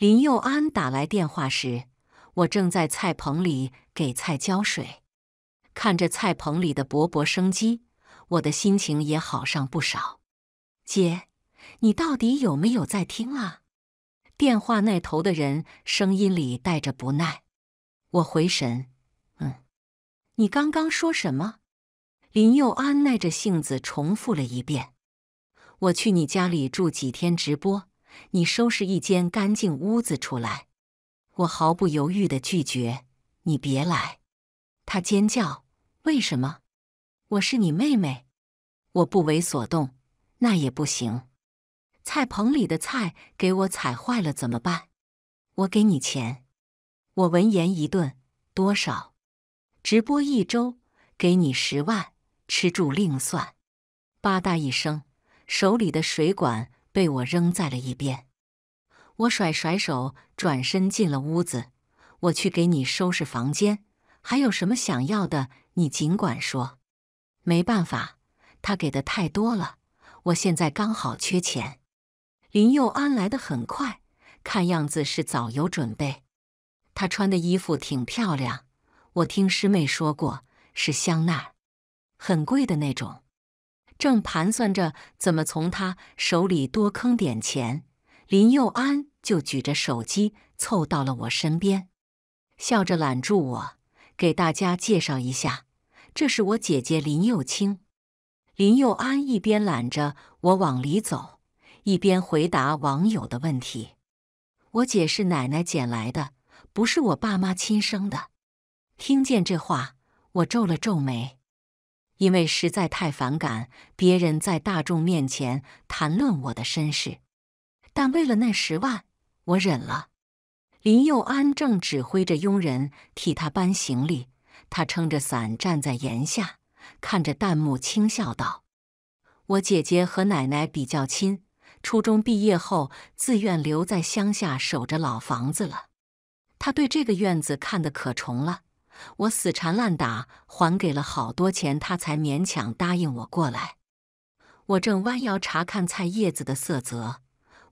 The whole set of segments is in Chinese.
林佑安打来电话时，我正在菜棚里给菜浇水，看着菜棚里的勃勃生机，我的心情也好上不少。姐，你到底有没有在听啊？电话那头的人声音里带着不耐。我回神，嗯，你刚刚说什么？林佑安耐着性子重复了一遍：“我去你家里住几天直播。”你收拾一间干净屋子出来，我毫不犹豫的拒绝。你别来！她尖叫：“为什么？我是你妹妹！”我不为所动。那也不行。菜棚里的菜给我踩坏了怎么办？我给你钱。我闻言一顿：“多少？”直播一周，给你十万，吃住另算。吧嗒一声，手里的水管。被我扔在了一边，我甩甩手，转身进了屋子。我去给你收拾房间，还有什么想要的，你尽管说。没办法，他给的太多了，我现在刚好缺钱。林佑安来的很快，看样子是早有准备。他穿的衣服挺漂亮，我听师妹说过是香奈儿，很贵的那种。正盘算着怎么从他手里多坑点钱，林佑安就举着手机凑到了我身边，笑着揽住我，给大家介绍一下，这是我姐姐林佑清。林佑安一边揽着我往里走，一边回答网友的问题：“我姐是奶奶捡来的，不是我爸妈亲生的。”听见这话，我皱了皱眉。因为实在太反感别人在大众面前谈论我的身世，但为了那十万，我忍了。林佑安正指挥着佣人替他搬行李，他撑着伞站在檐下，看着弹幕轻笑道：“我姐姐和奶奶比较亲，初中毕业后自愿留在乡下守着老房子了。他对这个院子看得可重了。”我死缠烂打，还给了好多钱，他才勉强答应我过来。我正弯腰查看菜叶子的色泽，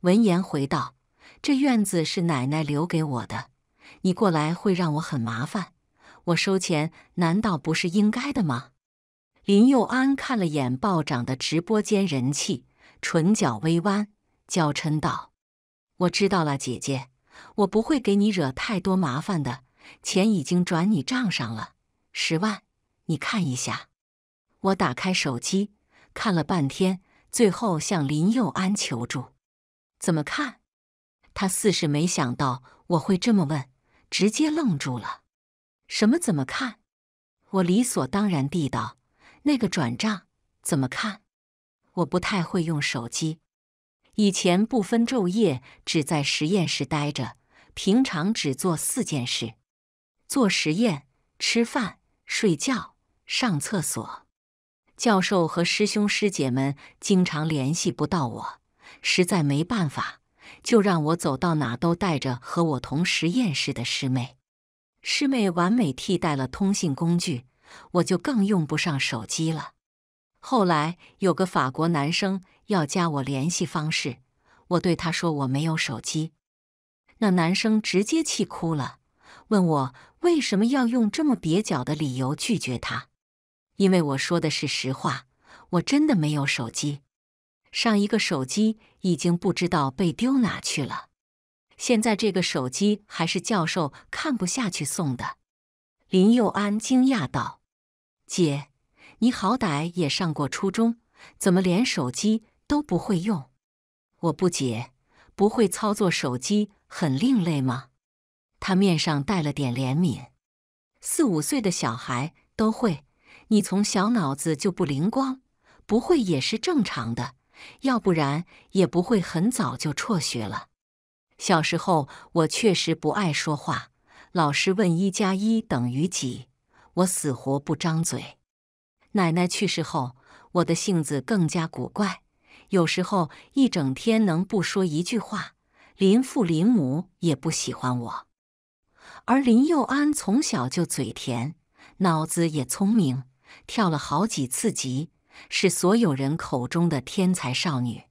闻言回道：“这院子是奶奶留给我的，你过来会让我很麻烦。我收钱难道不是应该的吗？”林佑安看了眼暴涨的直播间人气，唇角微弯，娇嗔道：“我知道了，姐姐，我不会给你惹太多麻烦的。”钱已经转你账上了，十万，你看一下。我打开手机看了半天，最后向林佑安求助：“怎么看？”他似是没想到我会这么问，直接愣住了。“什么怎么看？”我理所当然地道：“那个转账怎么看？”我不太会用手机，以前不分昼夜只在实验室待着，平常只做四件事。做实验、吃饭、睡觉、上厕所，教授和师兄师姐们经常联系不到我，实在没办法，就让我走到哪都带着和我同实验室的师妹。师妹完美替代了通信工具，我就更用不上手机了。后来有个法国男生要加我联系方式，我对他说我没有手机，那男生直接气哭了。问我为什么要用这么蹩脚的理由拒绝他？因为我说的是实话，我真的没有手机，上一个手机已经不知道被丢哪去了，现在这个手机还是教授看不下去送的。林佑安惊讶道：“姐，你好歹也上过初中，怎么连手机都不会用？”我不解：“不会操作手机很另类吗？”他面上带了点怜悯，四五岁的小孩都会，你从小脑子就不灵光，不会也是正常的，要不然也不会很早就辍学了。小时候我确实不爱说话，老师问一加一等于几，我死活不张嘴。奶奶去世后，我的性子更加古怪，有时候一整天能不说一句话，林父林母也不喜欢我。而林佑安从小就嘴甜，脑子也聪明，跳了好几次级，是所有人口中的天才少女。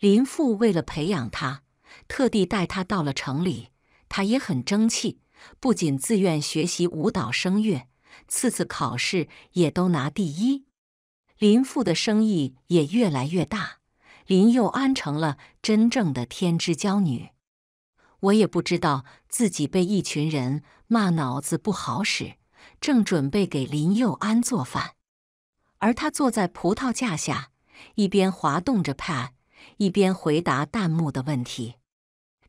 林父为了培养她，特地带她到了城里。她也很争气，不仅自愿学习舞蹈、声乐，次次考试也都拿第一。林父的生意也越来越大，林佑安成了真正的天之骄女。我也不知道自己被一群人骂脑子不好使，正准备给林佑安做饭，而他坐在葡萄架下，一边滑动着 Pad，一边回答弹幕的问题。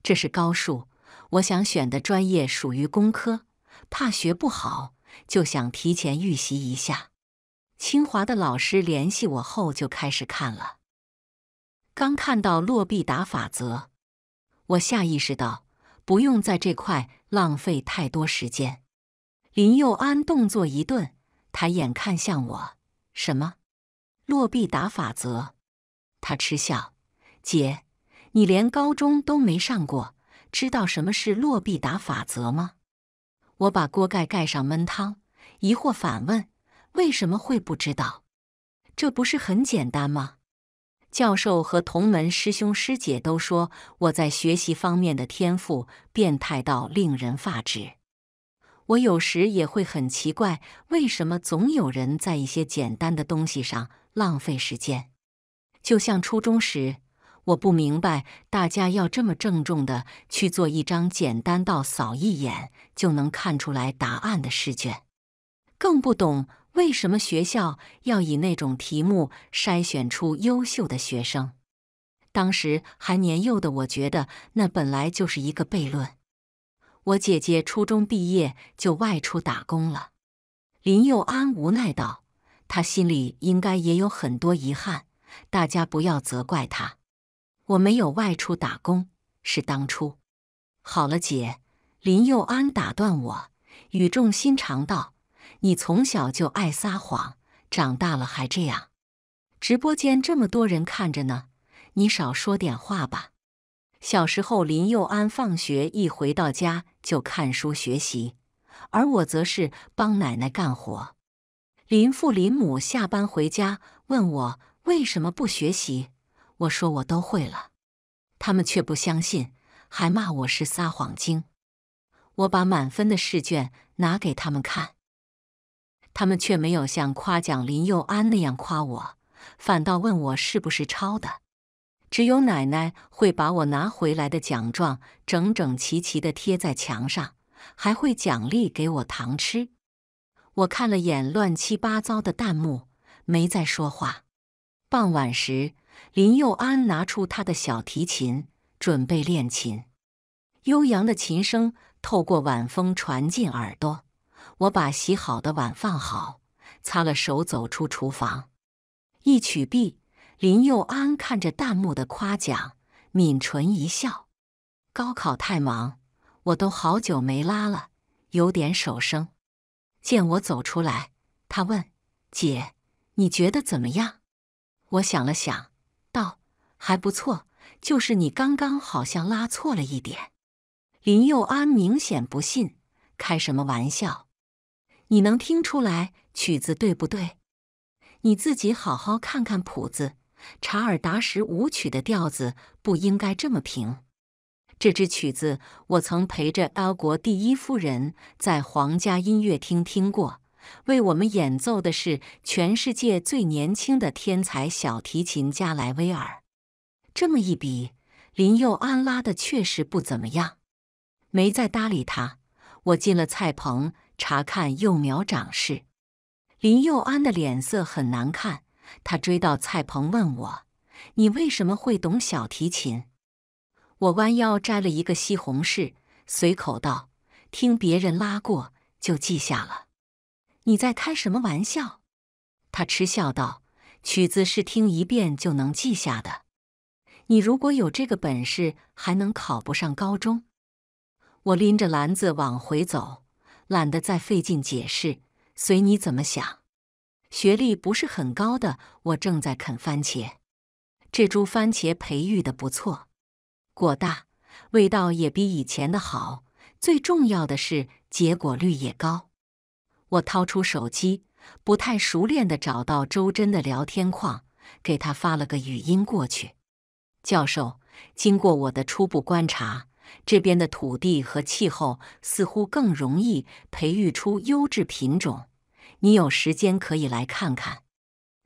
这是高数，我想选的专业属于工科，怕学不好，就想提前预习一下。清华的老师联系我后就开始看了，刚看到洛必达法则。我下意识道，不用在这块浪费太多时间。林佑安动作一顿，抬眼看向我：“什么？落笔打法则？”他嗤笑：“姐，你连高中都没上过，知道什么是落笔打法则吗？”我把锅盖盖上，焖汤，疑惑反问：“为什么会不知道？这不是很简单吗？”教授和同门师兄师姐都说我在学习方面的天赋变态到令人发指。我有时也会很奇怪，为什么总有人在一些简单的东西上浪费时间。就像初中时，我不明白大家要这么郑重的去做一张简单到扫一眼就能看出来答案的试卷。更不懂为什么学校要以那种题目筛选出优秀的学生。当时还年幼的我，觉得那本来就是一个悖论。我姐姐初中毕业就外出打工了。林佑安无奈道：“他心里应该也有很多遗憾，大家不要责怪他。”我没有外出打工，是当初。好了，姐，林佑安打断我，语重心长道。你从小就爱撒谎，长大了还这样。直播间这么多人看着呢，你少说点话吧。小时候，林佑安放学一回到家就看书学习，而我则是帮奶奶干活。林父林母下班回家问我为什么不学习，我说我都会了，他们却不相信，还骂我是撒谎精。我把满分的试卷拿给他们看。他们却没有像夸奖林佑安那样夸我，反倒问我是不是抄的。只有奶奶会把我拿回来的奖状整整齐齐地贴在墙上，还会奖励给我糖吃。我看了眼乱七八糟的弹幕，没再说话。傍晚时，林佑安拿出他的小提琴，准备练琴。悠扬的琴声透过晚风传进耳朵。我把洗好的碗放好，擦了手，走出厨房。一曲毕，林佑安看着弹幕的夸奖，抿唇一笑。高考太忙，我都好久没拉了，有点手生。见我走出来，他问：“姐，你觉得怎么样？”我想了想，道：“还不错，就是你刚刚好像拉错了一点。”林佑安明显不信，开什么玩笑？你能听出来曲子对不对？你自己好好看看谱子，《查尔达什舞曲》的调子不应该这么平。这支曲子我曾陪着 L 国第一夫人在皇家音乐厅听过，为我们演奏的是全世界最年轻的天才小提琴家莱威尔。这么一比，林佑安拉的确实不怎么样。没再搭理他，我进了菜棚。查看幼苗长势，林佑安的脸色很难看。他追到菜棚问我：“你为什么会懂小提琴？”我弯腰摘了一个西红柿，随口道：“听别人拉过，就记下了。”“你在开什么玩笑？”他嗤笑道：“曲子是听一遍就能记下的，你如果有这个本事，还能考不上高中？”我拎着篮子往回走。懒得再费劲解释，随你怎么想。学历不是很高的，我正在啃番茄。这株番茄培育的不错，果大，味道也比以前的好。最重要的是，结果率也高。我掏出手机，不太熟练的找到周真的聊天框，给他发了个语音过去。教授，经过我的初步观察。这边的土地和气候似乎更容易培育出优质品种。你有时间可以来看看。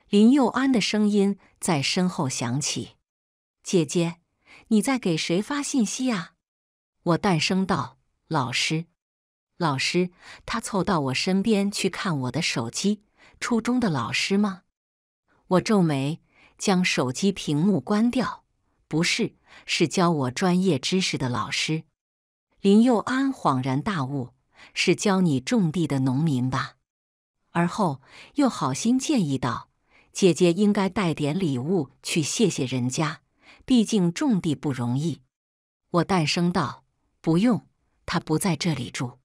林佑安的声音在身后响起：“姐姐，你在给谁发信息啊？”我淡声道：“老师。”老师，他凑到我身边去看我的手机。初中的老师吗？我皱眉，将手机屏幕关掉。不是，是教我专业知识的老师。林佑安恍然大悟：“是教你种地的农民吧？”而后又好心建议道：“姐姐应该带点礼物去谢谢人家，毕竟种地不容易。”我淡声道：“不用，他不在这里住。”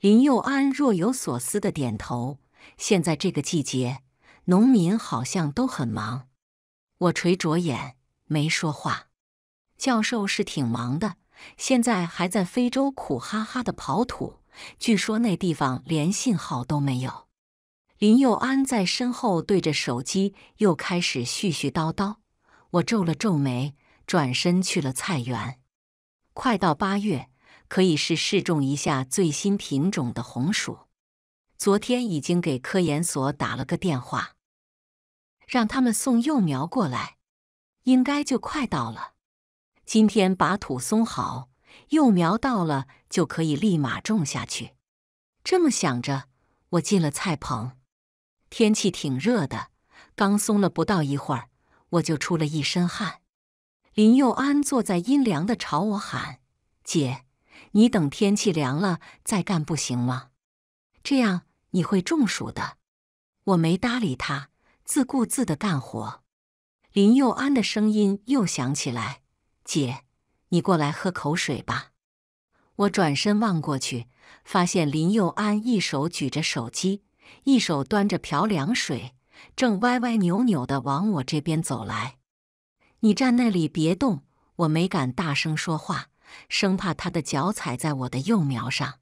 林佑安若有所思的点头。现在这个季节，农民好像都很忙。我垂着眼。没说话，教授是挺忙的，现在还在非洲苦哈哈的刨土，据说那地方连信号都没有。林佑安在身后对着手机又开始絮絮叨叨。我皱了皱眉，转身去了菜园。快到八月，可以是试种一下最新品种的红薯。昨天已经给科研所打了个电话，让他们送幼苗过来。应该就快到了。今天把土松好，幼苗到了就可以立马种下去。这么想着，我进了菜棚。天气挺热的，刚松了不到一会儿，我就出了一身汗。林佑安坐在阴凉的，朝我喊：“姐，你等天气凉了再干不行吗？这样你会中暑的。”我没搭理他，自顾自的干活。林佑安的声音又响起来：“姐，你过来喝口水吧。”我转身望过去，发现林佑安一手举着手机，一手端着瓢凉水，正歪歪扭扭地往我这边走来。你站那里别动，我没敢大声说话，生怕他的脚踩在我的幼苗上。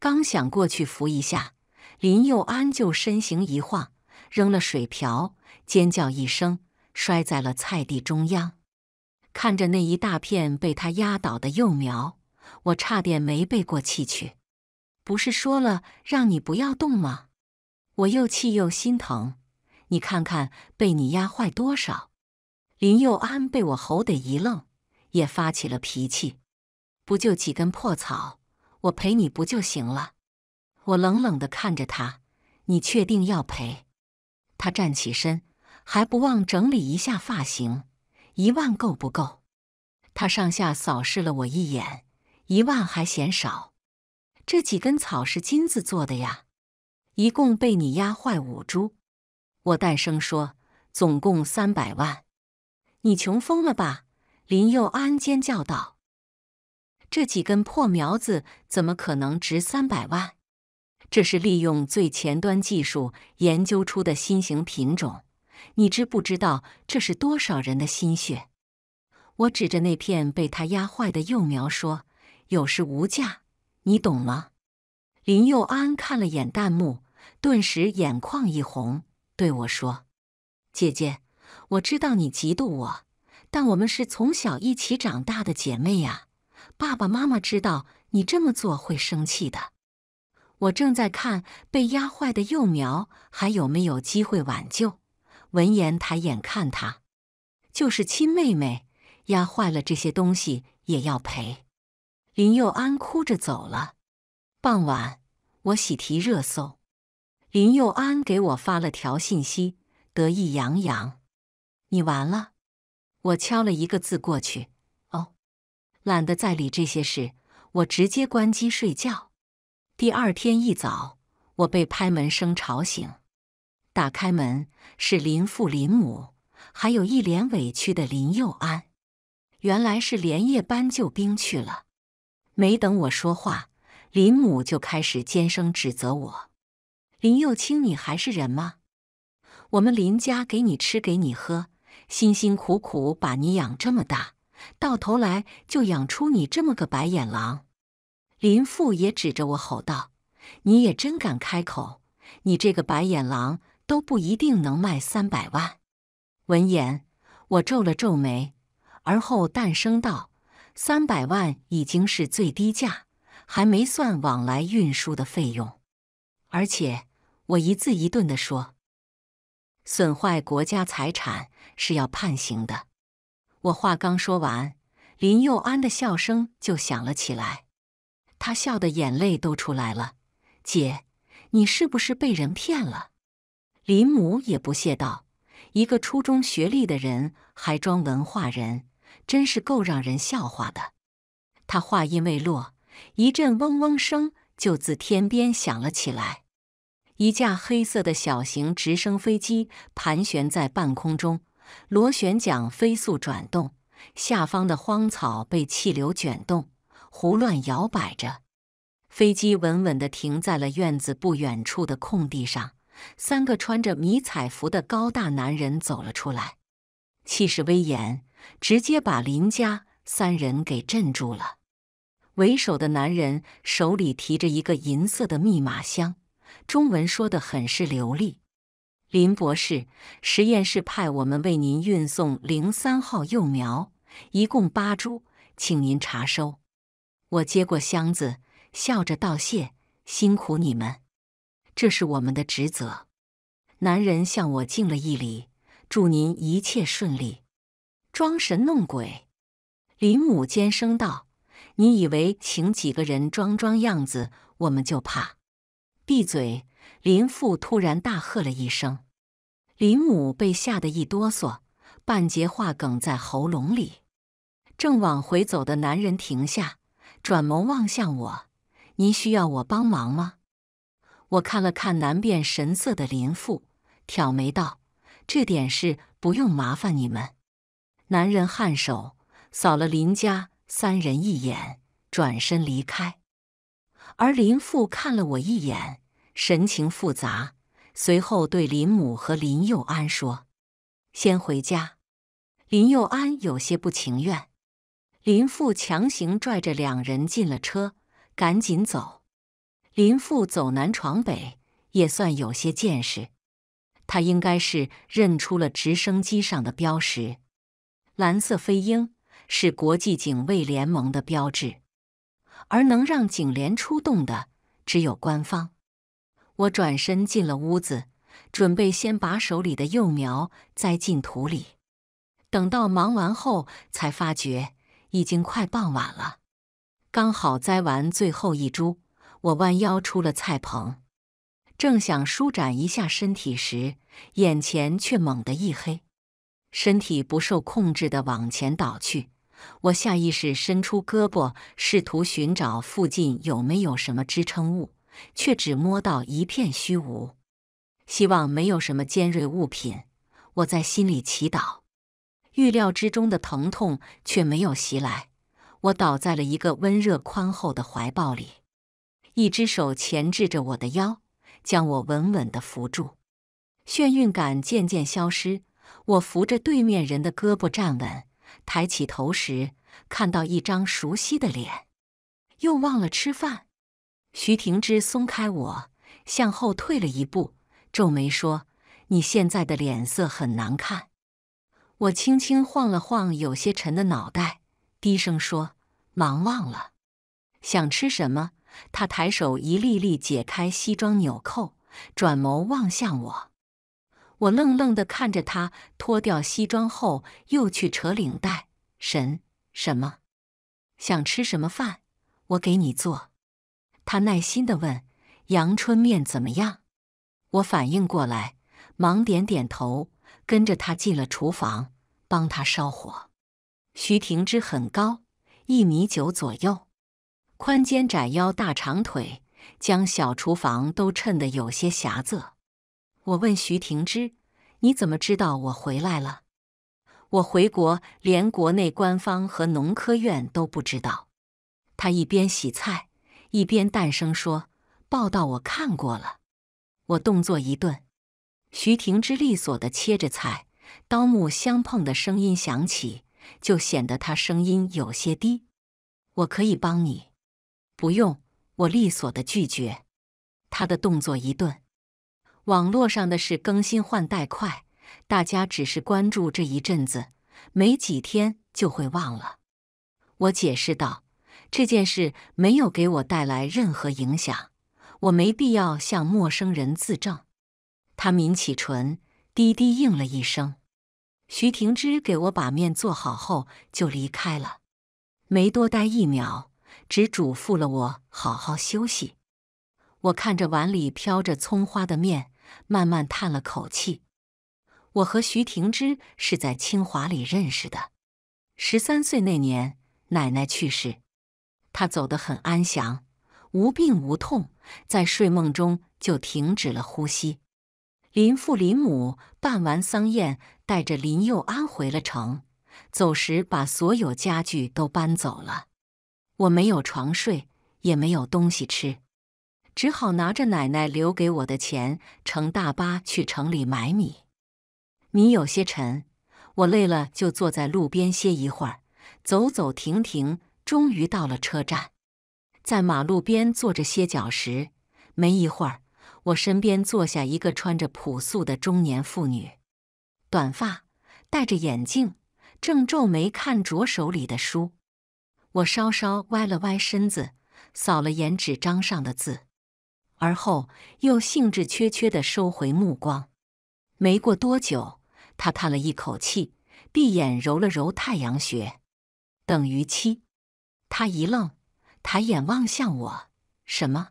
刚想过去扶一下，林佑安就身形一晃，扔了水瓢，尖叫一声。摔在了菜地中央，看着那一大片被他压倒的幼苗，我差点没背过气去。不是说了让你不要动吗？我又气又心疼，你看看被你压坏多少！林佑安被我吼得一愣，也发起了脾气。不就几根破草，我赔你不就行了？我冷冷地看着他，你确定要赔？他站起身。还不忘整理一下发型，一万够不够？他上下扫视了我一眼，一万还嫌少。这几根草是金子做的呀！一共被你压坏五株。我淡声说：“总共三百万。”你穷疯了吧？林佑安尖叫道：“这几根破苗子怎么可能值三百万？这是利用最前端技术研究出的新型品种。”你知不知道这是多少人的心血？我指着那片被他压坏的幼苗说：“有时无价，你懂吗？”林佑安看了眼弹幕，顿时眼眶一红，对我说：“姐姐，我知道你嫉妒我，但我们是从小一起长大的姐妹呀。爸爸妈妈知道你这么做会生气的。”我正在看被压坏的幼苗还有没有机会挽救。闻言，抬眼看他，就是亲妹妹，压坏了这些东西也要赔。林佑安哭着走了。傍晚，我喜提热搜，林佑安给我发了条信息，得意洋洋：“你完了。”我敲了一个字过去：“哦。”懒得再理这些事，我直接关机睡觉。第二天一早，我被拍门声吵醒。打开门是林父、林母，还有一脸委屈的林佑安。原来是连夜搬救兵去了。没等我说话，林母就开始尖声指责我：“林佑清，你还是人吗？我们林家给你吃给你喝，辛辛苦苦把你养这么大，到头来就养出你这么个白眼狼！”林父也指着我吼道：“你也真敢开口！你这个白眼狼！”都不一定能卖三百万。闻言，我皱了皱眉，而后淡声道：“三百万已经是最低价，还没算往来运输的费用。”而且，我一字一顿地说：“损坏国家财产是要判刑的。”我话刚说完，林佑安的笑声就响了起来。他笑得眼泪都出来了。“姐，你是不是被人骗了？”林母也不屑道：“一个初中学历的人还装文化人，真是够让人笑话的。”他话音未落，一阵嗡嗡声就自天边响了起来。一架黑色的小型直升飞机盘旋在半空中，螺旋桨飞速转动，下方的荒草被气流卷动，胡乱摇摆着。飞机稳稳地停在了院子不远处的空地上。三个穿着迷彩服的高大男人走了出来，气势威严，直接把林家三人给镇住了。为首的男人手里提着一个银色的密码箱，中文说的很是流利。林博士，实验室派我们为您运送零三号幼苗，一共八株，请您查收。我接过箱子，笑着道谢：“辛苦你们。”这是我们的职责。男人向我敬了一礼，祝您一切顺利。装神弄鬼！林母尖声道：“你以为请几个人装装样子，我们就怕？”闭嘴！林父突然大喝了一声。林母被吓得一哆嗦，半截话梗在喉咙里。正往回走的男人停下，转眸望向我：“您需要我帮忙吗？”我看了看难辨神色的林父，挑眉道：“这点事不用麻烦你们。”男人颔首，扫了林家三人一眼，转身离开。而林父看了我一眼，神情复杂，随后对林母和林佑安说：“先回家。”林佑安有些不情愿，林父强行拽着两人进了车，赶紧走。林父走南闯北，也算有些见识。他应该是认出了直升机上的标识，蓝色飞鹰是国际警卫联盟的标志，而能让警联出动的，只有官方。我转身进了屋子，准备先把手里的幼苗栽进土里。等到忙完后，才发觉已经快傍晚了，刚好栽完最后一株。我弯腰出了菜棚，正想舒展一下身体时，眼前却猛地一黑，身体不受控制的往前倒去。我下意识伸出胳膊，试图寻找附近有没有什么支撑物，却只摸到一片虚无。希望没有什么尖锐物品，我在心里祈祷。预料之中的疼痛却没有袭来，我倒在了一个温热宽厚的怀抱里。一只手钳制着我的腰，将我稳稳的扶住。眩晕感渐渐消失，我扶着对面人的胳膊站稳，抬起头时看到一张熟悉的脸，又忘了吃饭。徐廷芝松开我，向后退了一步，皱眉说：“你现在的脸色很难看。”我轻轻晃了晃有些沉的脑袋，低声说：“忙忘了，想吃什么？”他抬手一粒粒解开西装纽扣，转眸望向我。我愣愣的看着他脱掉西装后，又去扯领带。神什么？想吃什么饭？我给你做。他耐心的问：“阳春面怎么样？”我反应过来，忙点点头，跟着他进了厨房，帮他烧火。徐廷之很高，一米九左右。宽肩窄腰大长腿，将小厨房都衬得有些狭窄。我问徐婷之：“你怎么知道我回来了？”我回国连国内官方和农科院都不知道。他一边洗菜，一边淡声说：“报道我看过了。”我动作一顿。徐婷之利索的切着菜，刀木相碰的声音响起，就显得他声音有些低。我可以帮你。不用，我利索的拒绝。他的动作一顿。网络上的事更新换代快，大家只是关注这一阵子，没几天就会忘了。我解释道：“这件事没有给我带来任何影响，我没必要向陌生人自证。”他抿起唇，低低应了一声。徐廷之给我把面做好后就离开了，没多待一秒。只嘱咐了我好好休息。我看着碗里飘着葱花的面，慢慢叹了口气。我和徐廷之是在清华里认识的。十三岁那年，奶奶去世，她走得很安详，无病无痛，在睡梦中就停止了呼吸。林父林母办完丧宴，带着林佑安回了城，走时把所有家具都搬走了。我没有床睡，也没有东西吃，只好拿着奶奶留给我的钱乘大巴去城里买米。米有些沉，我累了就坐在路边歇一会儿，走走停停，终于到了车站。在马路边坐着歇脚时，没一会儿，我身边坐下一个穿着朴素的中年妇女，短发，戴着眼镜，正皱眉看着手里的书。我稍稍歪了歪身子，扫了眼纸张上的字，而后又兴致缺缺地收回目光。没过多久，他叹了一口气，闭眼揉了揉太阳穴。等于七。他一愣，抬眼望向我：“什么？”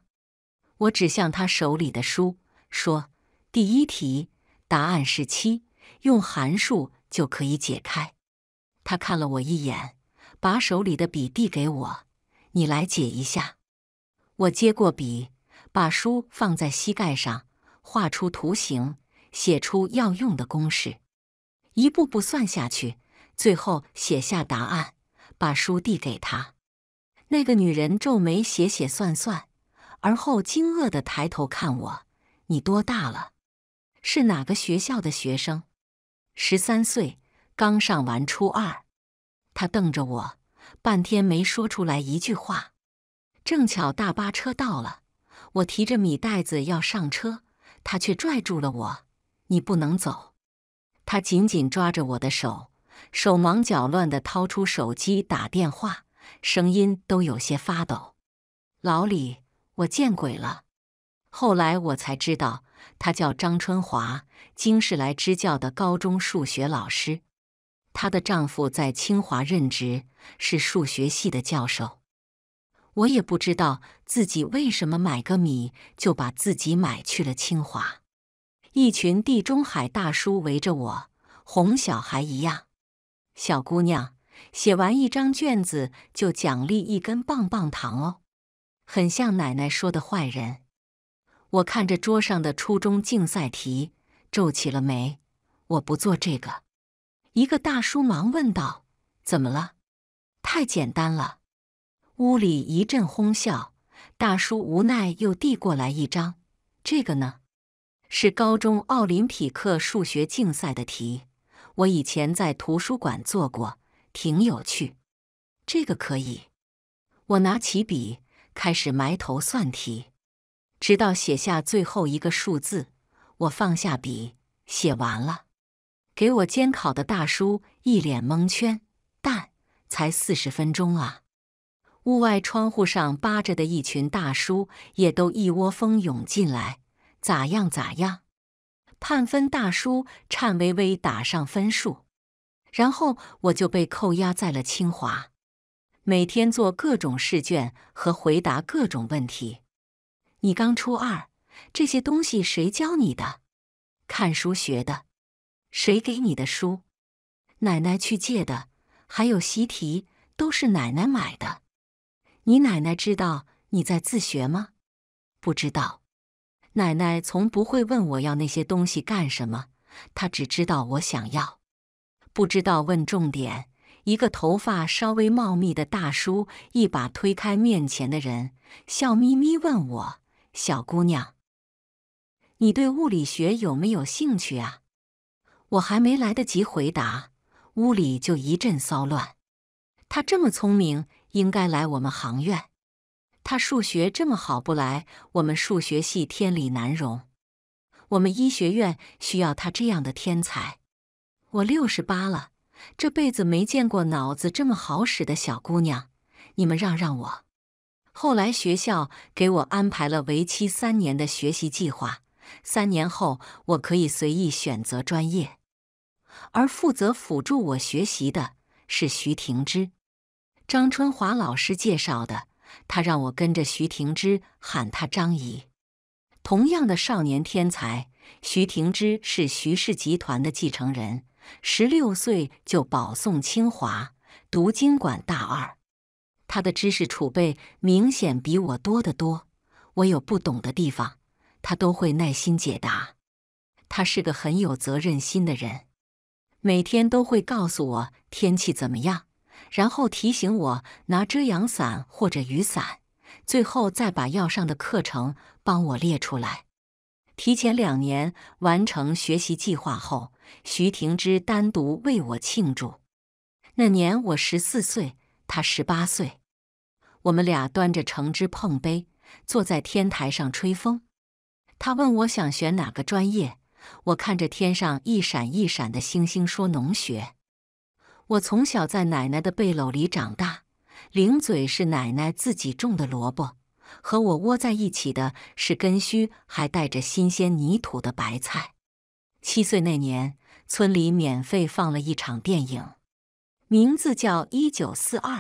我指向他手里的书，说：“第一题答案是七，用函数就可以解开。”他看了我一眼。把手里的笔递给我，你来解一下。我接过笔，把书放在膝盖上，画出图形，写出要用的公式，一步步算下去，最后写下答案，把书递给她。那个女人皱眉写写算算，而后惊愕地抬头看我：“你多大了？是哪个学校的学生？十三岁，刚上完初二。”他瞪着我，半天没说出来一句话。正巧大巴车到了，我提着米袋子要上车，他却拽住了我：“你不能走。”他紧紧抓着我的手，手忙脚乱的掏出手机打电话，声音都有些发抖：“老李，我见鬼了。”后来我才知道，他叫张春华，经是来支教的高中数学老师。她的丈夫在清华任职，是数学系的教授。我也不知道自己为什么买个米就把自己买去了清华。一群地中海大叔围着我，哄小孩一样。小姑娘写完一张卷子就奖励一根棒棒糖哦，很像奶奶说的坏人。我看着桌上的初中竞赛题，皱起了眉。我不做这个。一个大叔忙问道：“怎么了？太简单了。”屋里一阵哄笑。大叔无奈又递过来一张：“这个呢，是高中奥林匹克数学竞赛的题，我以前在图书馆做过，挺有趣。这个可以。”我拿起笔开始埋头算题，直到写下最后一个数字，我放下笔，写完了。给我监考的大叔一脸蒙圈，但才四十分钟啊！屋外窗户上扒着的一群大叔也都一窝蜂涌进来，咋样咋样？判分大叔颤巍巍打上分数，然后我就被扣押在了清华，每天做各种试卷和回答各种问题。你刚初二，这些东西谁教你的？看书学的。谁给你的书？奶奶去借的。还有习题都是奶奶买的。你奶奶知道你在自学吗？不知道。奶奶从不会问我要那些东西干什么，她只知道我想要，不知道问重点。一个头发稍微茂密的大叔一把推开面前的人，笑眯眯问我：“小姑娘，你对物理学有没有兴趣啊？”我还没来得及回答，屋里就一阵骚乱。他这么聪明，应该来我们行院。他数学这么好，不来我们数学系天理难容。我们医学院需要他这样的天才。我六十八了，这辈子没见过脑子这么好使的小姑娘。你们让让我。后来学校给我安排了为期三年的学习计划，三年后我可以随意选择专业。而负责辅助我学习的是徐婷之，张春华老师介绍的。他让我跟着徐婷之喊他张姨。同样的少年天才，徐婷之是徐氏集团的继承人，十六岁就保送清华读经管大二。他的知识储备明显比我多得多，我有不懂的地方，他都会耐心解答。他是个很有责任心的人。每天都会告诉我天气怎么样，然后提醒我拿遮阳伞或者雨伞，最后再把要上的课程帮我列出来。提前两年完成学习计划后，徐婷之单独为我庆祝。那年我十四岁，他十八岁，我们俩端着橙汁碰杯，坐在天台上吹风。他问我想选哪个专业。我看着天上一闪一闪的星星，说：“农学，我从小在奶奶的背篓里长大，零嘴是奶奶自己种的萝卜，和我窝在一起的是根须还带着新鲜泥土的白菜。七岁那年，村里免费放了一场电影，名字叫《一九四二》，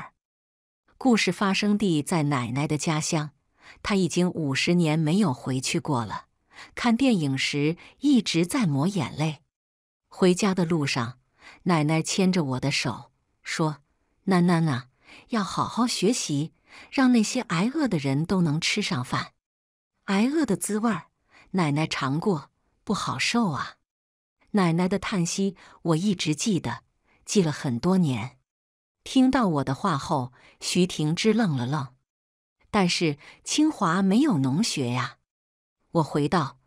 故事发生地在奶奶的家乡，她已经五十年没有回去过了。”看电影时一直在抹眼泪。回家的路上，奶奶牵着我的手说：“囡囡啊，要好好学习，让那些挨饿的人都能吃上饭。挨饿的滋味儿，奶奶尝过，不好受啊。”奶奶的叹息我一直记得，记了很多年。听到我的话后，徐廷芝愣了愣，但是清华没有农学呀。我回道：“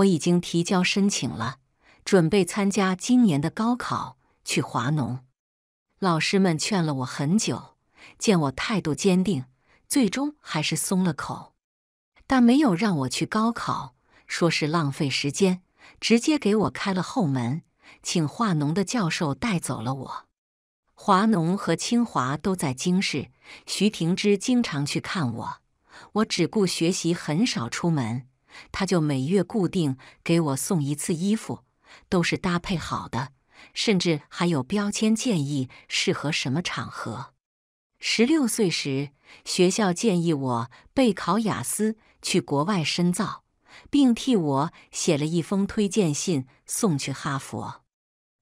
我已经提交申请了，准备参加今年的高考去华农。老师们劝了我很久，见我态度坚定，最终还是松了口，但没有让我去高考，说是浪费时间，直接给我开了后门，请华农的教授带走了我。华农和清华都在京市，徐廷芝经常去看我，我只顾学习，很少出门。”他就每月固定给我送一次衣服，都是搭配好的，甚至还有标签建议适合什么场合。十六岁时，学校建议我备考雅思，去国外深造，并替我写了一封推荐信送去哈佛。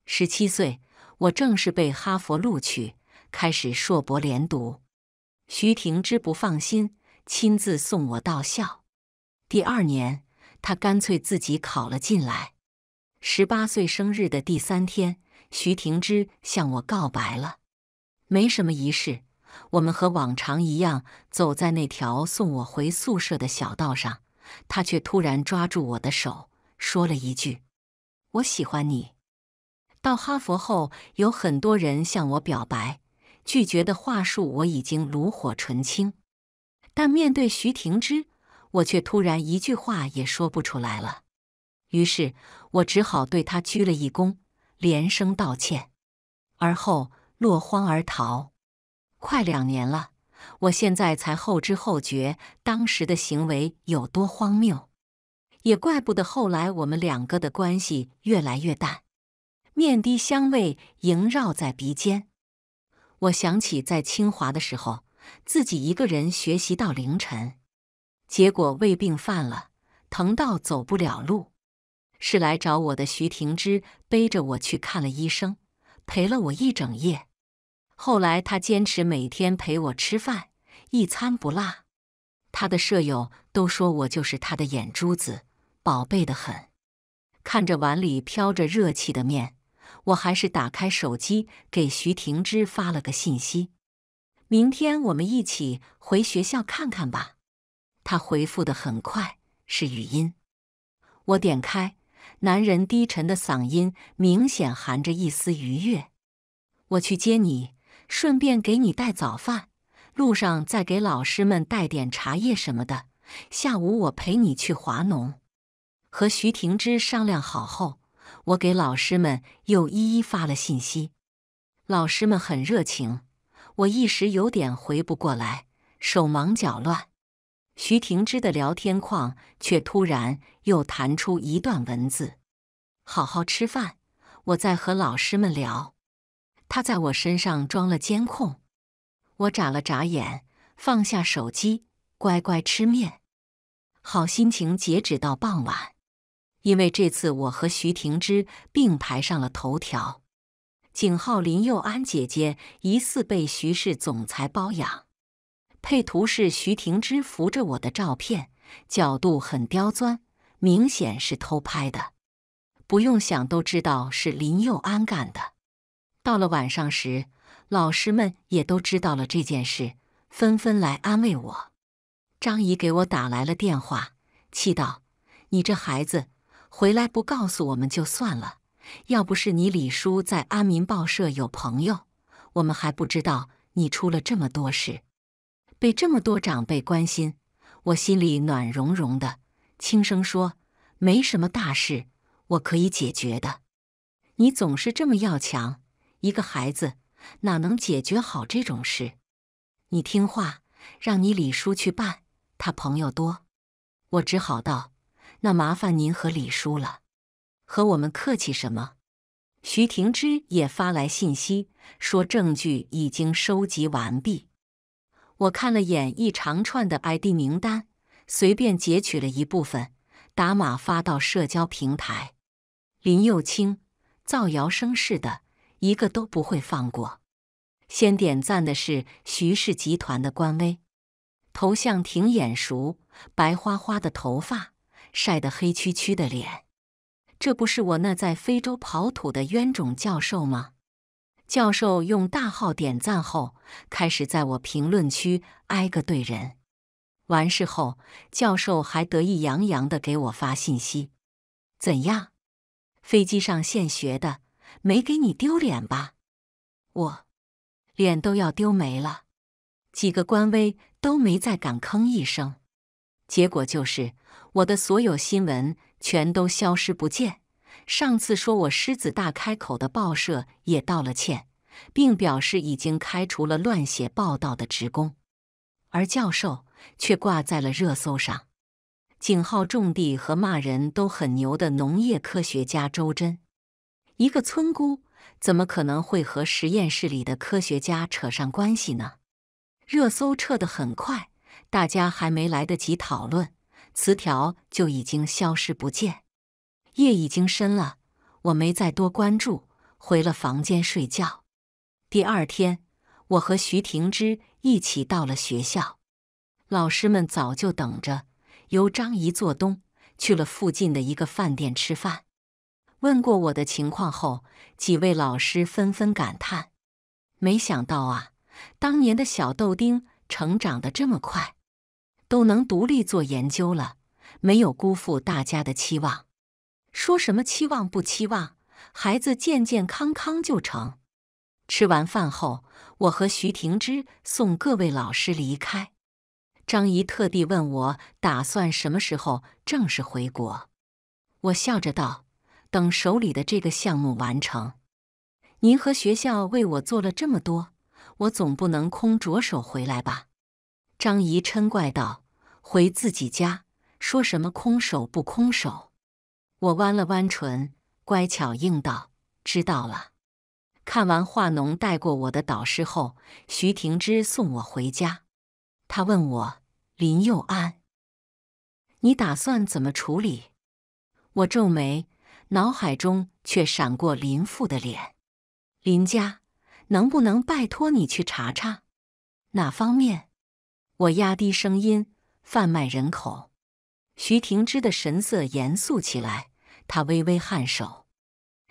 十七岁，我正式被哈佛录取，开始硕博连读。徐婷之不放心，亲自送我到校。第二年，他干脆自己考了进来。十八岁生日的第三天，徐婷之向我告白了。没什么仪式，我们和往常一样走在那条送我回宿舍的小道上，他却突然抓住我的手，说了一句：“我喜欢你。”到哈佛后，有很多人向我表白，拒绝的话术我已经炉火纯青，但面对徐婷之。我却突然一句话也说不出来了，于是我只好对他鞠了一躬，连声道歉，而后落荒而逃。快两年了，我现在才后知后觉，当时的行为有多荒谬，也怪不得后来我们两个的关系越来越淡。面的香味萦绕在鼻尖，我想起在清华的时候，自己一个人学习到凌晨。结果胃病犯了，疼到走不了路。是来找我的徐廷之背着我去看了医生，陪了我一整夜。后来他坚持每天陪我吃饭，一餐不落。他的舍友都说我就是他的眼珠子，宝贝的很。看着碗里飘着热气的面，我还是打开手机给徐廷之发了个信息：“明天我们一起回学校看看吧。”他回复的很快，是语音。我点开，男人低沉的嗓音明显含着一丝愉悦。我去接你，顺便给你带早饭，路上再给老师们带点茶叶什么的。下午我陪你去华农。和徐廷之商量好后，我给老师们又一一发了信息。老师们很热情，我一时有点回不过来，手忙脚乱。徐婷之的聊天框却突然又弹出一段文字：“好好吃饭，我在和老师们聊。他在我身上装了监控。”我眨了眨眼，放下手机，乖乖吃面。好心情截止到傍晚，因为这次我和徐婷之并排上了头条。景浩林佑安姐姐疑似被徐氏总裁包养。配图是徐婷之扶着我的照片，角度很刁钻，明显是偷拍的。不用想都知道是林佑安干的。到了晚上时，老师们也都知道了这件事，纷纷来安慰我。张姨给我打来了电话，气道：“你这孩子，回来不告诉我们就算了，要不是你李叔在安民报社有朋友，我们还不知道你出了这么多事。”被这么多长辈关心，我心里暖融融的。轻声说：“没什么大事，我可以解决的。”你总是这么要强，一个孩子哪能解决好这种事？你听话，让你李叔去办，他朋友多。我只好道：“那麻烦您和李叔了。”和我们客气什么？徐廷芝也发来信息说：“证据已经收集完毕。”我看了眼一长串的 ID 名单，随便截取了一部分，打码发到社交平台。林幼清，造谣生事的一个都不会放过。先点赞的是徐氏集团的官微，头像挺眼熟，白花花的头发，晒得黑黢黢的脸，这不是我那在非洲刨土的冤种教授吗？教授用大号点赞后，开始在我评论区挨个怼人。完事后，教授还得意洋洋的给我发信息：“怎样？飞机上现学的，没给你丢脸吧？”我脸都要丢没了，几个官微都没再敢吭一声。结果就是，我的所有新闻全都消失不见。上次说我狮子大开口的报社也道了歉，并表示已经开除了乱写报道的职工，而教授却挂在了热搜上。井号种地和骂人都很牛的农业科学家周真，一个村姑怎么可能会和实验室里的科学家扯上关系呢？热搜撤得很快，大家还没来得及讨论，词条就已经消失不见。夜已经深了，我没再多关注，回了房间睡觉。第二天，我和徐婷之一起到了学校，老师们早就等着，由张姨做东，去了附近的一个饭店吃饭。问过我的情况后，几位老师纷纷感叹：“没想到啊，当年的小豆丁成长的这么快，都能独立做研究了，没有辜负大家的期望。”说什么期望不期望，孩子健健康康就成。吃完饭后，我和徐婷之送各位老师离开。张姨特地问我打算什么时候正式回国。我笑着道：“等手里的这个项目完成。”您和学校为我做了这么多，我总不能空着手回来吧？张姨嗔怪道：“回自己家，说什么空手不空手？”我弯了弯唇，乖巧应道：“知道了。”看完化农带过我的导师后，徐廷芝送我回家。他问我：“林佑安，你打算怎么处理？”我皱眉，脑海中却闪过林父的脸。林家，能不能拜托你去查查哪方面？我压低声音：“贩卖人口。”徐廷之的神色严肃起来，他微微颔首：“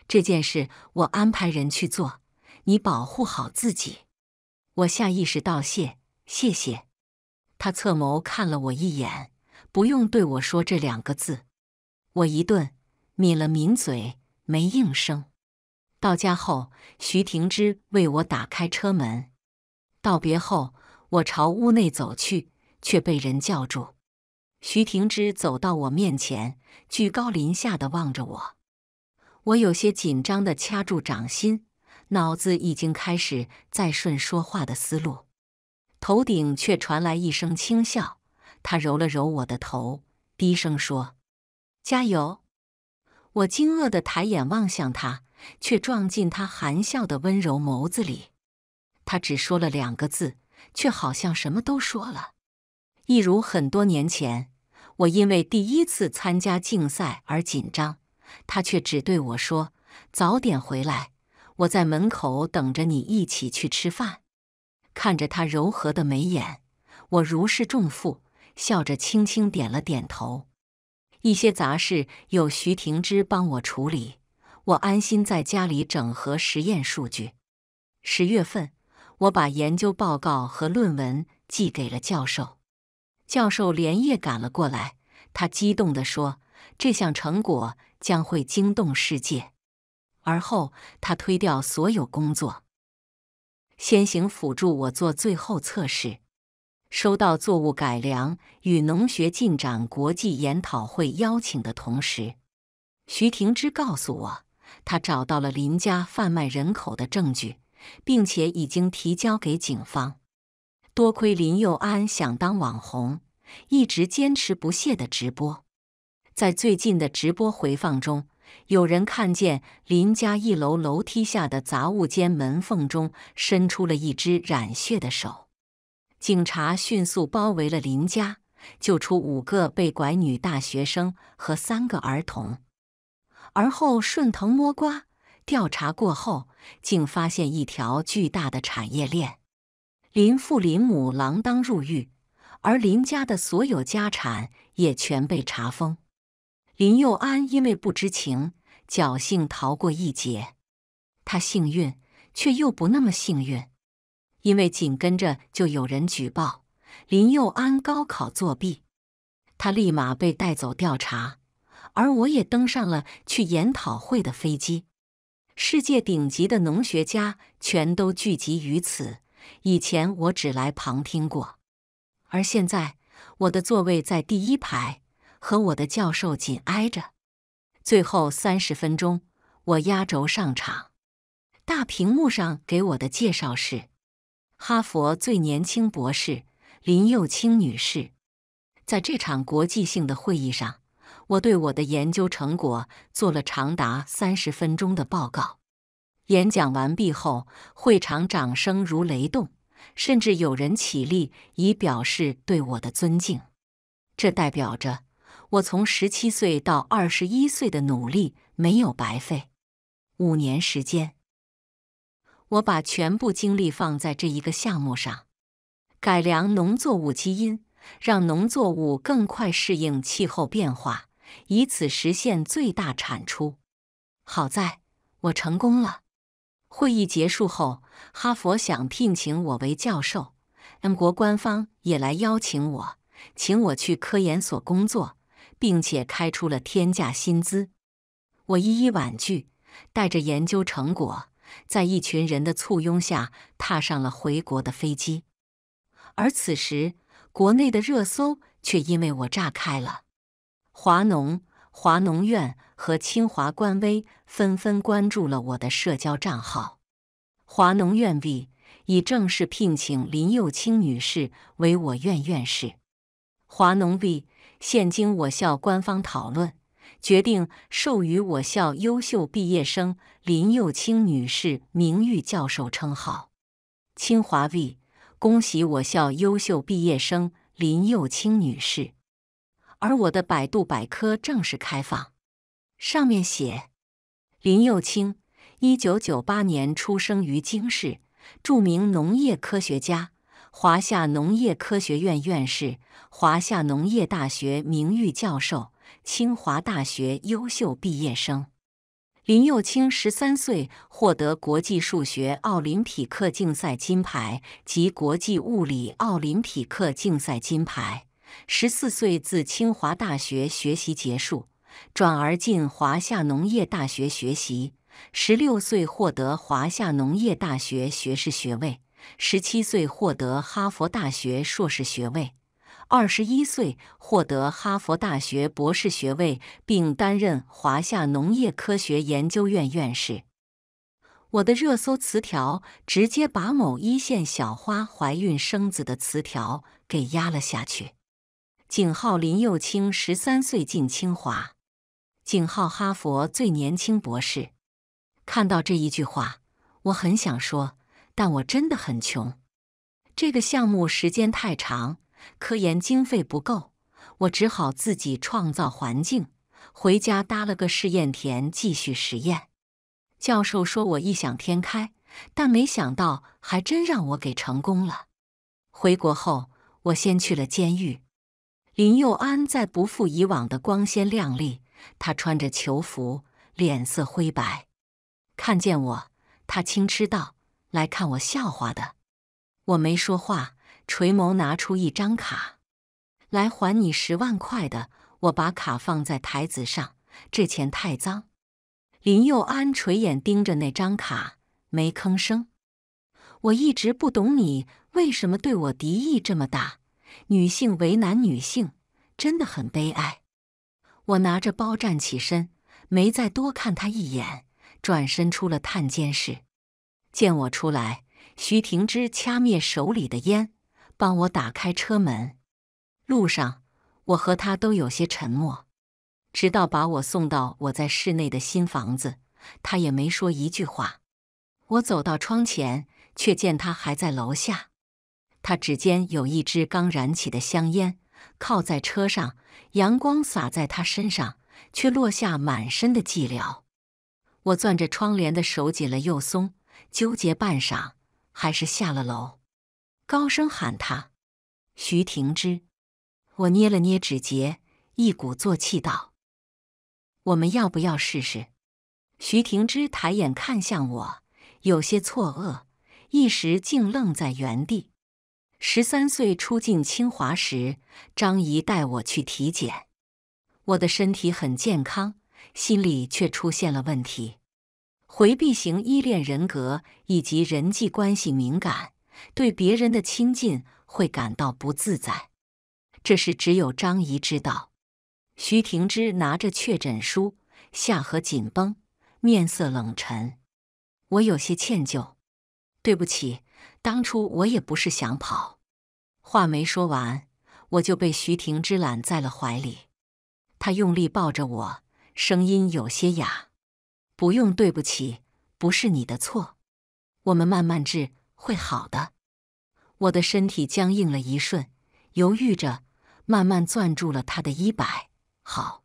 这件事我安排人去做，你保护好自己。”我下意识道谢：“谢谢。”他侧眸看了我一眼，不用对我说这两个字。我一顿，抿了抿嘴，没应声。到家后，徐廷之为我打开车门，道别后，我朝屋内走去，却被人叫住。徐婷之走到我面前，居高临下的望着我，我有些紧张的掐住掌心，脑子已经开始在顺说话的思路，头顶却传来一声轻笑。他揉了揉我的头，低声说：“加油。”我惊愕的抬眼望向他，却撞进他含笑的温柔眸子里。他只说了两个字，却好像什么都说了，一如很多年前。我因为第一次参加竞赛而紧张，他却只对我说：“早点回来，我在门口等着你，一起去吃饭。”看着他柔和的眉眼，我如释重负，笑着轻轻点了点头。一些杂事有徐廷之帮我处理，我安心在家里整合实验数据。十月份，我把研究报告和论文寄给了教授。教授连夜赶了过来，他激动地说：“这项成果将会惊动世界。”而后，他推掉所有工作，先行辅助我做最后测试。收到作物改良与农学进展国际研讨会邀请的同时，徐廷芝告诉我，他找到了林家贩卖人口的证据，并且已经提交给警方。多亏林佑安想当网红，一直坚持不懈的直播。在最近的直播回放中，有人看见林家一楼楼梯下的杂物间门缝中伸出了一只染血的手。警察迅速包围了林家，救出五个被拐女大学生和三个儿童。而后顺藤摸瓜调查过后，竟发现一条巨大的产业链。林父林母锒铛入狱，而林家的所有家产也全被查封。林佑安因为不知情，侥幸逃过一劫。他幸运，却又不那么幸运，因为紧跟着就有人举报林佑安高考作弊，他立马被带走调查。而我也登上了去研讨会的飞机，世界顶级的农学家全都聚集于此。以前我只来旁听过，而现在我的座位在第一排，和我的教授紧挨着。最后三十分钟，我压轴上场。大屏幕上给我的介绍是：哈佛最年轻博士林幼卿女士。在这场国际性的会议上，我对我的研究成果做了长达三十分钟的报告。演讲完毕后，会场掌声如雷动，甚至有人起立以表示对我的尊敬。这代表着我从十七岁到二十一岁的努力没有白费。五年时间，我把全部精力放在这一个项目上，改良农作物基因，让农作物更快适应气候变化，以此实现最大产出。好在我成功了。会议结束后，哈佛想聘请我为教授，美国官方也来邀请我，请我去科研所工作，并且开出了天价薪资。我一一婉拒，带着研究成果，在一群人的簇拥下踏上了回国的飞机。而此时，国内的热搜却因为我炸开了，华农。华农院和清华官微纷纷关注了我的社交账号。华农院 V 已正式聘请林幼清女士为我院院士。华农 V 现经我校官方讨论，决定授予我校优秀毕业生林幼清女士名誉教授称号。清华 V 恭喜我校优秀毕业生林幼清女士。而我的百度百科正式开放，上面写：林幼清，一九九八年出生于京市，著名农业科学家，华夏农业科学院院士，华夏农业大学名誉教授，清华大学优秀毕业生。林幼清十三岁获得国际数学奥林匹克竞赛金牌及国际物理奥林匹克竞赛金牌。十四岁自清华大学学习结束，转而进华夏农业大学学习。十六岁获得华夏农业大学学士学位，十七岁获得哈佛大学硕士学位，二十一岁获得哈佛大学博士学位，并担任华夏农业科学研究院院士。我的热搜词条直接把某一线小花怀孕生子的词条给压了下去。景浩，林幼清十三岁进清华，景浩哈佛最年轻博士。看到这一句话，我很想说，但我真的很穷。这个项目时间太长，科研经费不够，我只好自己创造环境，回家搭了个试验田继续实验。教授说我异想天开，但没想到还真让我给成功了。回国后，我先去了监狱。林佑安再不复以往的光鲜亮丽，他穿着囚服，脸色灰白。看见我，他轻嗤道：“来看我笑话的。”我没说话，垂眸拿出一张卡，来还你十万块的。我把卡放在台子上，这钱太脏。林佑安垂眼盯着那张卡，没吭声。我一直不懂你为什么对我敌意这么大。女性为难女性，真的很悲哀。我拿着包站起身，没再多看他一眼，转身出了探监室。见我出来，徐廷之掐灭手里的烟，帮我打开车门。路上，我和他都有些沉默，直到把我送到我在市内的新房子，他也没说一句话。我走到窗前，却见他还在楼下。他指尖有一支刚燃起的香烟，靠在车上，阳光洒在他身上，却落下满身的寂寥。我攥着窗帘的手紧了又松，纠结半晌，还是下了楼，高声喊他：“徐廷之！”我捏了捏指节，一鼓作气道：“我们要不要试试？”徐廷之抬眼看向我，有些错愕，一时竟愣在原地。十三岁初进清华时，张姨带我去体检，我的身体很健康，心里却出现了问题：回避型依恋人格以及人际关系敏感，对别人的亲近会感到不自在。这是只有张姨知道。徐廷芝拿着确诊书，下颌紧绷，面色冷沉。我有些歉疚，对不起。当初我也不是想跑，话没说完，我就被徐婷之揽在了怀里。他用力抱着我，声音有些哑：“不用对不起，不是你的错，我们慢慢治，会好的。”我的身体僵硬了一瞬，犹豫着，慢慢攥住了他的衣摆。好，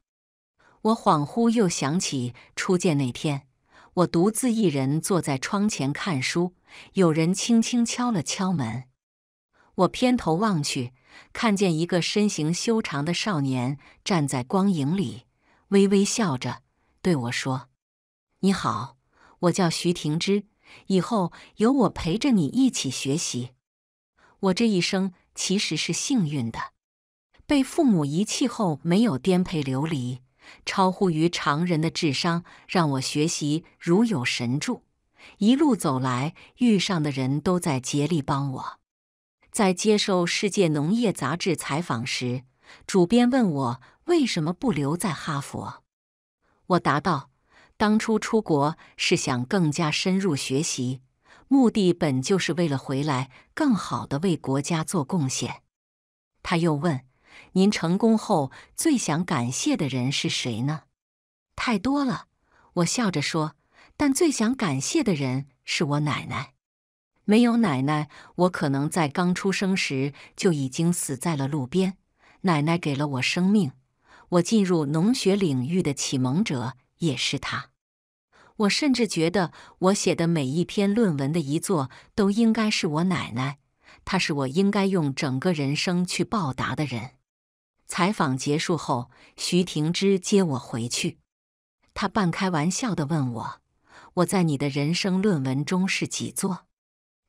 我恍惚又想起初见那天，我独自一人坐在窗前看书。有人轻轻敲了敲门，我偏头望去，看见一个身形修长的少年站在光影里，微微笑着对我说：“你好，我叫徐廷之，以后由我陪着你一起学习。”我这一生其实是幸运的，被父母遗弃后没有颠沛流离，超乎于常人的智商让我学习如有神助。一路走来，遇上的人都在竭力帮我。在接受《世界农业杂志》采访时，主编问我为什么不留在哈佛。我答道：“当初出国是想更加深入学习，目的本就是为了回来更好的为国家做贡献。”他又问：“您成功后最想感谢的人是谁呢？”太多了，我笑着说。但最想感谢的人是我奶奶，没有奶奶，我可能在刚出生时就已经死在了路边。奶奶给了我生命，我进入农学领域的启蒙者也是她。我甚至觉得，我写的每一篇论文的遗作都应该是我奶奶。她是我应该用整个人生去报答的人。采访结束后，徐廷芝接我回去，他半开玩笑的问我。我在你的人生论文中是几座？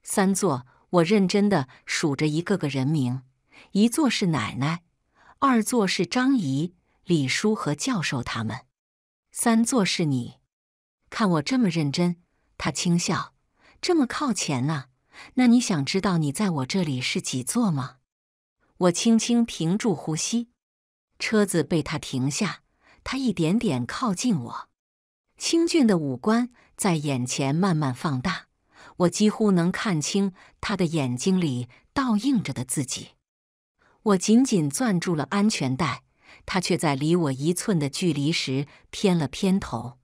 三座。我认真的数着一个个人名，一座是奶奶，二座是张姨、李叔和教授他们，三座是你。看我这么认真，他轻笑，这么靠前啊？那你想知道你在我这里是几座吗？我轻轻停住呼吸，车子被他停下，他一点点靠近我。清俊的五官在眼前慢慢放大，我几乎能看清他的眼睛里倒映着的自己。我紧紧攥住了安全带，他却在离我一寸的距离时偏了偏头，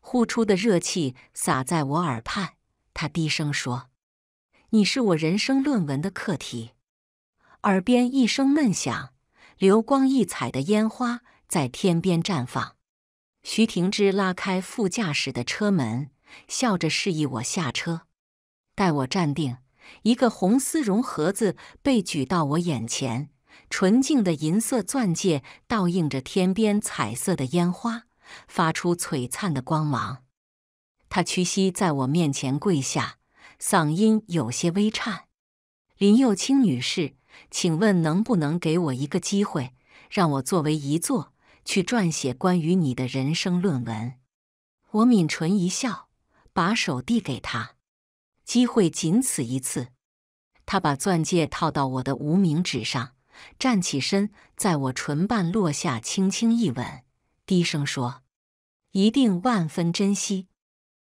呼出的热气洒在我耳畔。他低声说：“你是我人生论文的课题。”耳边一声闷响，流光溢彩的烟花在天边绽放。徐廷之拉开副驾驶的车门，笑着示意我下车。待我站定，一个红丝绒盒子被举到我眼前，纯净的银色钻戒倒映着天边彩色的烟花，发出璀璨的光芒。他屈膝在我面前跪下，嗓音有些微颤：“林幼清女士，请问能不能给我一个机会，让我作为一座？”去撰写关于你的人生论文，我抿唇一笑，把手递给他。机会仅此一次。他把钻戒套到我的无名指上，站起身，在我唇瓣落下轻轻一吻，低声说：“一定万分珍惜。”